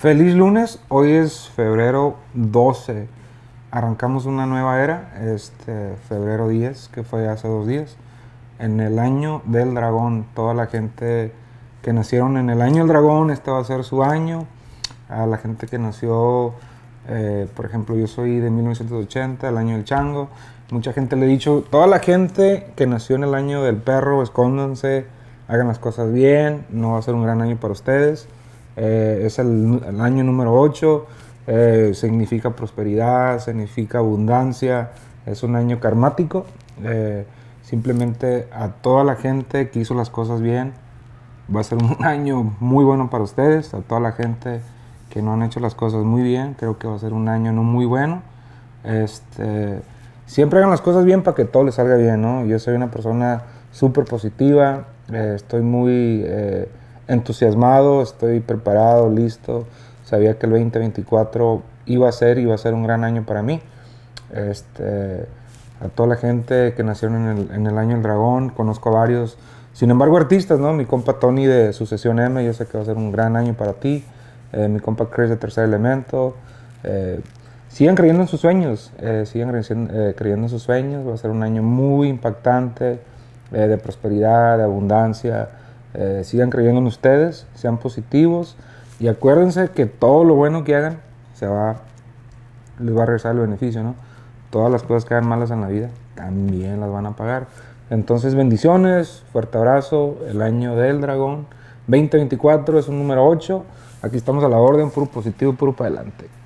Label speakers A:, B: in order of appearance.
A: Feliz lunes, hoy es febrero 12. Arrancamos una nueva era, este febrero 10, que fue hace dos días, en el año del dragón. Toda la gente que nacieron en el año del dragón, este va a ser su año. A la gente que nació, eh, por ejemplo, yo soy de 1980, el año del chango. Mucha gente le he dicho, toda la gente que nació en el año del perro, escóndanse, hagan las cosas bien, no va a ser un gran año para ustedes eh, es el, año número 8, eh, significa prosperidad, significa abundancia, es un año karmático. Eh, simplemente a toda la gente que hizo las cosas bien, va a ser un año muy bueno para ustedes, a toda la gente que no han hecho las cosas muy bien, creo que va a ser un año no muy bueno. Este, siempre hagan las cosas bien para que todo les salga bien, ¿no? Yo soy una persona súper positiva, estoy muy entusiasmado, estoy preparado, listo. Sabía que el 2024 iba a ser, iba a ser un gran año para mí. Este, a toda la gente que nacieron en el, en el año del dragón, conozco a varios. Sin embargo, artistas, ¿no? Mi compa Tony de Sucesión M, yo sé que va a ser un gran año para ti. Eh, mi compa Chris de Tercer Elemento. Eh, Siguen creyendo en sus sueños, eh, Siguen creyendo en sus sueños. Va a ser un año muy impactante, de prosperidad, de abundancia eh, sigan creyendo en ustedes, sean positivos y acuérdense que todo lo bueno que hagan se va, les va a regresar el beneficio, ¿no? Todas las cosas que hagan malas en la vida también las van a pagar. Entonces, bendiciones, fuerte abrazo, el año del dragón. 2024 es un número 8. Aquí estamos a la orden, puro positivo, puro para adelante.